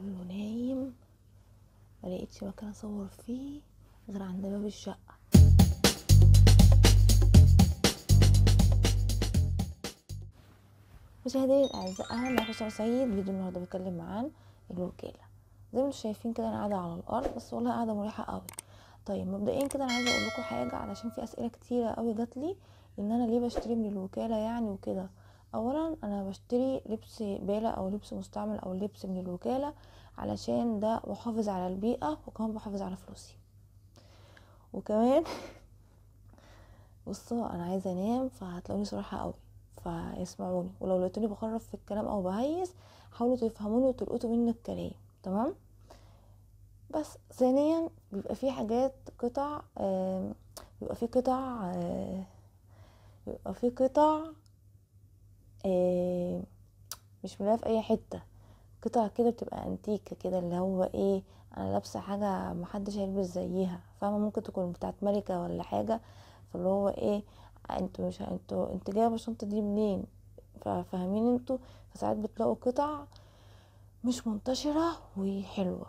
كله نايم ملقتش مكان اصور فيه غير عند باب الشقه مشاهدينا الاعزاء اهلا بكم سعيد فيديو النهارده بتكلم عن الوكاله زي ما انتم شايفين كده انا قاعده على الارض بس والله قاعده مريحه قوي طيب مبدئيا كده انا عايزه اقول لكم حاجه علشان في اسئله كتيره قوي جات لي ان انا ليه بشتري من الوكاله يعني وكده اولا انا بشتري لبس باله او لبس مستعمل او لبس من الوكاله علشان ده بحافظ على البيئه وكمان بحافظ على فلوسي وكمان بصوا انا عايزه انام فهتلاقوني صراحه قوي فاسمعوني ولو لقيتوني بخرف في الكلام او بهيس حاولوا تفهموني وتلقطوا مني الكلام تمام بس ثانيا بيبقى في حاجات قطع بيبقى في قطع آه، بيبقى في قطع آه، مش ملاقيه في اي حته قطع كده بتبقى انتيكه كده اللي هو ايه انا لابسه حاجه محدش هيلبس زيها فاهمه ممكن تكون بتاعت ملكه ولا حاجه فاللي هو ايه انتوا مش انتوا انت جايبه الشنطه دي منين فاهمين انتوا فساعات بتلاقوا قطع مش منتشره وحلوه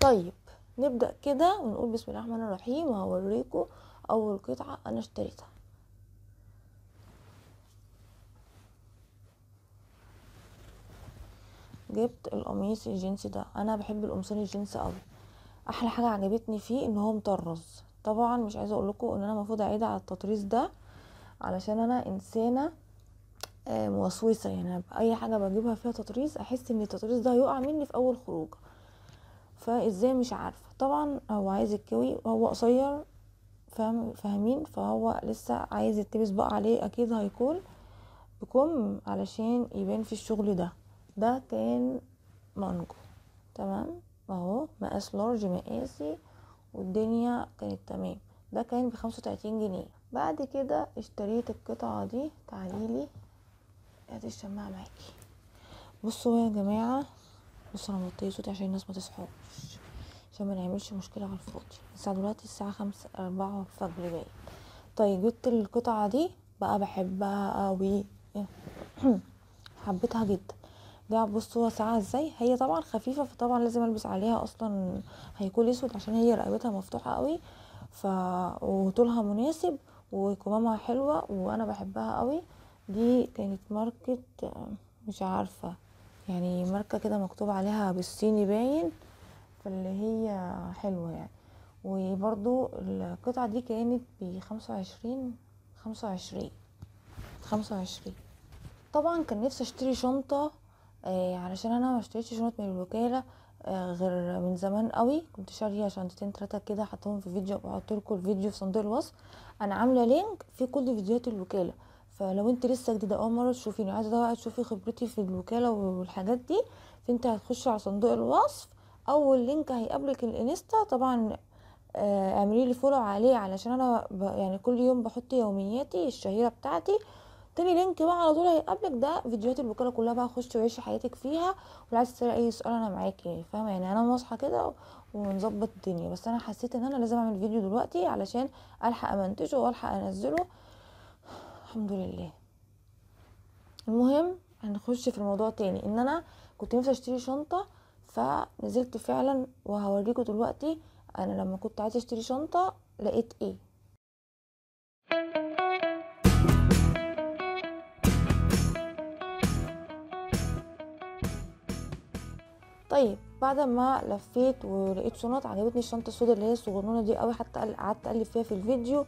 طيب نبدا كده ونقول بسم الله الرحمن الرحيم وهوريكم اول قطعه انا اشتريتها جبت القميص الجينز ده انا بحب القمصان الجينز قوي احلى حاجه عجبتني فيه ان هو مطرز طبعا مش عايزه اقول لكم ان انا المفروض اعيد على التطريز ده علشان انا انسانه آه، موسوسه يعني اي حاجه بجيبها فيها تطريز احس ان التطريز ده هيقع مني في اول خروجه فازاي مش عارفه طبعا هو عايز الكوي وهو قصير فاهم فاهمين فهو لسه عايز يتبس بقى عليه اكيد هيكون بكم علشان يبان في الشغل ده ده كان مانجو تمام اهو مقاس لارج مقاسي والدنيا كانت تمام ده كان بخمسة وتلاتين جنيه بعد كده اشتريت القطعة دي تعاليلي ادي الشماعة معاكي بصوا يا جماعة بصوا انا موطيه صوتي عشان الناس ما تصحوش عشان ما نعملش مشكلة على الفاضي الساعة دلوقتي الساعة خمسة أربعة الفجر باين طيب جبت القطعة دي بقى بحبها قوي حبيتها جدا ده بصوا واسعه ازاي هي طبعا خفيفة فطبعا لازم البس عليها اصلا هيكون اسود عشان هي رقبتها مفتوحة قوي ف وطولها مناسب وكمامها حلوة وانا بحبها قوي دي كانت ماركة مش عارفة يعني ماركة كده مكتوب عليها بالصيني باين فاللي هي حلوة يعني وبرضو القطعة دي كانت بخمسة وعشرين خمسة وعشرين خمسة وعشرين طبعا كان نفسي اشتري شنطة آه، علشان انا ما اشتريتش شنط من الوكاله آه، غير من زمان قوي كنت شاريه شنطتين تلاته كده حطهم في فيديو بحط لكم الفيديو في صندوق الوصف انا عامله لينك في كل فيديوهات الوكاله فلو انت لسه جديده اول مره تشوفيني عايزه بقى تشوفي خبرتي في الوكاله والحاجات دي فانت هتخشي على صندوق الوصف اول لينك هيقابلك الانستا طبعا آه، اعملي لي فولو عليه علشان انا يعني كل يوم بحط يومياتي الشهيره بتاعتي تاني لينك بقى على طول هيقابلك ده فيديوهات البكاله كلها بقى خش وعيشي حياتك فيها ولو عايز تسالي اي سؤال انا معاكي يعني، فاهمه يعني انا مصحى كده ونظبط الدنيا بس انا حسيت ان انا لازم اعمل فيديو دلوقتي علشان الحق امنتجه والحق انزله الحمد لله المهم هنخش في الموضوع تاني ان انا كنت نفسي اشتري شنطه فنزلت فعلا وهوريكم دلوقتي انا لما كنت عايزه اشتري شنطه لقيت ايه طيب بعد ما لفيت ولقيت شنط عجبتني الشنطه السوداء اللي هي الصغنونه دي قوي حتى قعدت اقلب فيها في الفيديو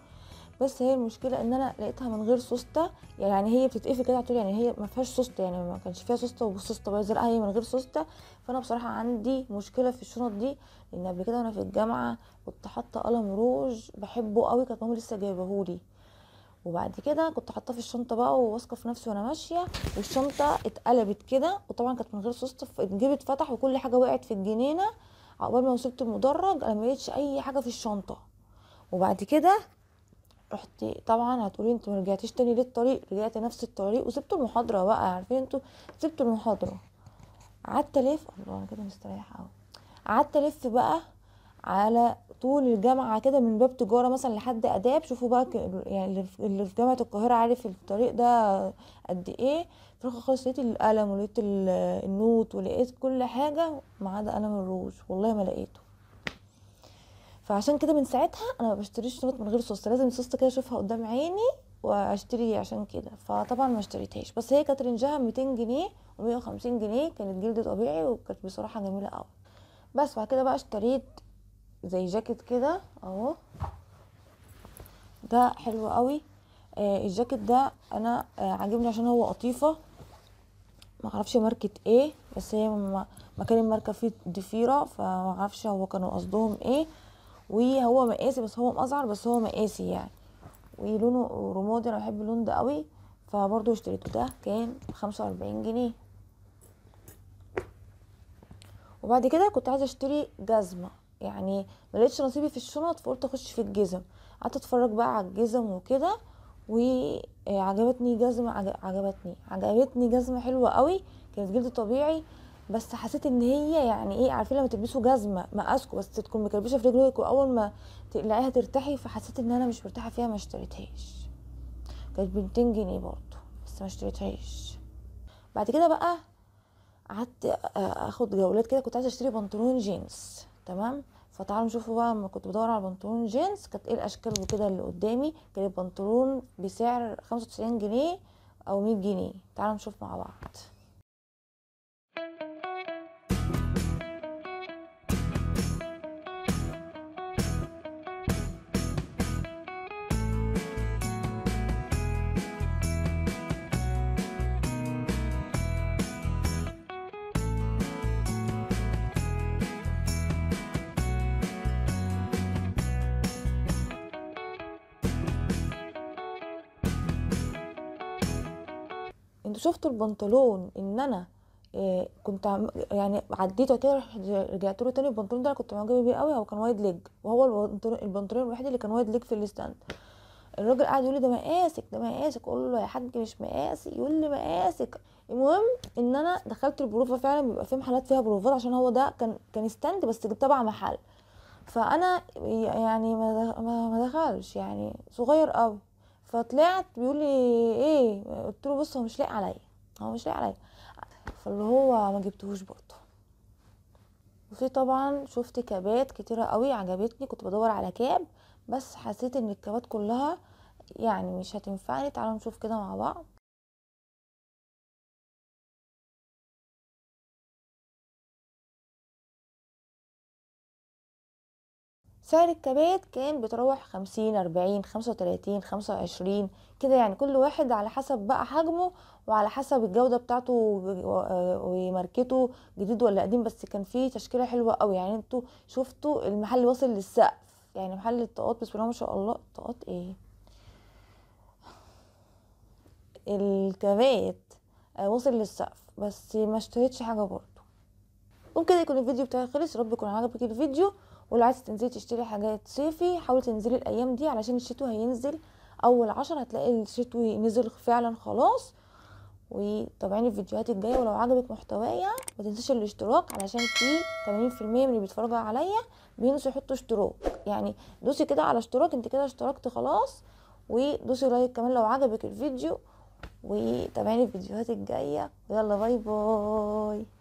بس هي المشكله ان انا لقيتها من غير سوسته يعني هي بتتقفل كده على طول يعني هي ما فيهاش سوسته يعني ما كانش فيها سوسته وسوسته بقى زرقاء هي من غير سوسته فانا بصراحه عندي مشكله في الشنط دي لان قبل كده وانا في الجامعه كنت حاطه قلم روج بحبه قوي كانت ماما لسه جايبهولي وبعد كده كنت حاطاه في الشنطه بقى وواثقه في نفسي وانا ماشيه والشنطه اتقلبت كده وطبعا كانت من غير سوسته الجيب اتفتح وكل حاجه وقعت في الجنينه عقبال ما وصلت المدرج انا ما اي حاجه في الشنطه وبعد كده رحت طبعا هتقولي انت ما رجعتيش تاني للطريق رجعت نفس الطريق وسبت المحاضره بقى عارفين انتوا سبت المحاضره قعدت الف الله انا كده مستريحه قوي قعدت الف بقى على طول الجامعة كده من باب تجارة مثلا لحد آداب شوفوا بقى يعني اللي في جامعة القاهرة عارف الطريق ده قد إيه في خالص لقيت القلم ولقيت النوت ولقيت كل حاجة ما عدا قلم الروج والله ما لقيته فعشان كده من ساعتها انا ما بشتريش نوت من غير سوسته لازم صوص كده اشوفها قدام عيني واشتري عشان كده فطبعا ما اشتريتهاش بس هي كانت رينجها 200 جنيه و150 جنيه كانت جلد طبيعي وكانت بصراحه جميله قوي بس بعد كده بقى اشتريت زي جاكيت كده اهو ده حلو قوي آه الجاكيت ده انا آه عاجبني عشان هو قطيفه ما اعرفش ماركه ايه بس هي مكان الماركه فيه ضفيره فما اعرفش هو كانوا قصدهم ايه وهو مقاسي بس هو مقزعر بس هو مقاسي يعني ولونه رمادي انا بحب اللون ده قوي فبرضه اشتريته ده كان خمسة واربعين جنيه وبعد كده كنت عايزه اشتري جزمه يعني ما لقيتش نصيبي في الشنط فقلت اخش في الجزم قعدت اتفرج بقى على الجزم وكده وعجبتني جزمة عجبتني عجبتني جزمة حلوة قوي كانت جلد طبيعي بس حسيت ان هي يعني ايه عارفين لما تلبسوا جزمه مقاسكوا بس تكون مكربشه في رجلك واول ما تقلعيها ترتاحي فحسيت ان انا مش مرتاحه فيها ما اشتريتهاش كانت ب 200 جنيه برضو بس ما اشتريتهاش بعد كده بقى قعدت اخد جولات كده كنت عايزه اشتري بنطلون جينز تمام فتعالوا نشوفوا بقى لما كنت بدور على بنطلون جينز كانت ايه الاشكال وكده اللي قدامي كان البنطلون بسعر خمسة وتسعين جنيه او مية جنيه تعالوا نشوف مع بعض كنت شفت البنطلون ان انا آه، كنت يعني عديته كده رجعت له تاني البنطلون ده كنت معجبه بيه قوي هو كان وايد ليج وهو البنطلون الوحيد اللي كان وايد ليج في الستاند الراجل قعد يقول لي ده مقاسك ده مقاسك اقول له يا حاج مش مقاسي يقول لي مقاسك المهم ان انا دخلت البروفه فعلا بيبقى في محلات فيها بروفات عشان هو ده كان كان ستاند بس تبع محل فانا يعني ما دخلش يعني صغير قوي فطلعت بيقول لي ايه قلت له بص هو مش لاقي عليا هو مش لاقي عليا فاللي هو ما جبتهوش برضه وفي طبعا شفت كابات كتيره قوي عجبتني كنت بدور على كاب بس حسيت ان الكابات كلها يعني مش هتنفعني تعالوا نشوف كده مع بعض سعر الكبات كان بتروح خمسين أربعين خمسة وتلاتين خمسة وعشرين كده يعني كل واحد على حسب بقى حجمه وعلى حسب الجودة بتاعته آه، وماركته جديد ولا قديم بس كان فيه تشكيلة حلوة قوي يعني انتوا شفتوا المحل واصل للسقف يعني محل الطاقات بسم الله ما شاء الله الطاقات ايه الكبات آه، وصل للسقف بس ما اشتريتش حاجة برضو وبكده يكون الفيديو بتاعي خلص رب يكون عجبك الفيديو ولو عايزه تنزلي تشتري حاجات صيفي حاولي تنزلي الايام دي علشان الشتوي هينزل اول عشرة هتلاقي الشتوي نزل فعلا خلاص وتابعيني الفيديوهات الجايه ولو عجبك محتوايا ما تنسيش الاشتراك علشان في 80% من اللي بيتفرجوا عليا بينسوا يحطوا اشتراك يعني دوسي كده على اشتراك انت كده اشتركت خلاص ودوسي لايك كمان لو عجبك الفيديو وتابعيني الفيديوهات الجايه يلا باي باي